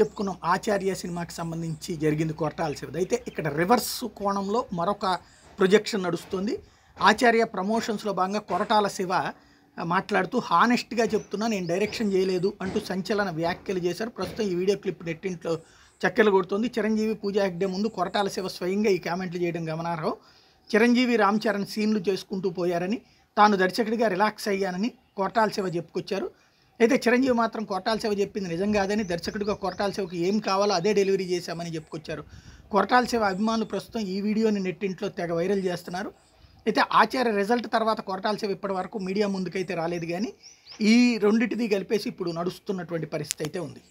చెప్పుకున్నాం ఆచార్య సినిమాకి సంబంధించి జరిగింది కొట్టాల్సింది అయితే ఇక్కడ రివర్స్ కోణంలో మరొక ప్రొజెక్షన్ నడుస్తుంది ఆచార్య ప్రమోషన్స్లో భాగంగా కొరటాల శివ మాట్లాడుతూ హానెస్ట్గా చెప్తున్నా నేను డైరెక్షన్ చేయలేదు అంటూ సంచలన వ్యాఖ్యలు చేశారు ప్రస్తుతం ఈ వీడియో క్లిప్ నెట్టింట్లో చక్కెలు కొడుతుంది చిరంజీవి పూజా హెగ్డే ముందు కొరటాల శివ స్వయంగా ఈ కామెంట్లు చేయడం గమనార్హం చిరంజీవి రామ్ చరణ్ సీన్లు చేసుకుంటూ పోయారని తాను దర్శకుడిగా రిలాక్స్ అయ్యానని కొరటాల శివ చెప్పుకొచ్చారు అయితే చిరంజీవి మాత్రం కొరటాల సేవ చెప్పింది నిజం కాదని దర్శకుడిగా కొరటాల శివకి ఏం కావాలో అదే డెలివరీ చేశామని చెప్పుకొచ్చారు కొరటాల సేవ అభిమానులు ప్రస్తుతం ఈ వీడియోని నెట్టింట్లో తెగ వైరల్ చేస్తున్నారు అయితే ఆచార్య రిజల్ట్ తర్వాత కొరటాల సేవ ఇప్పటి వరకు మీడియా ముందుకైతే రాలేదు కానీ ఈ రెండింటిది కలిపేసి ఇప్పుడు నడుస్తున్నటువంటి పరిస్థితి అయితే ఉంది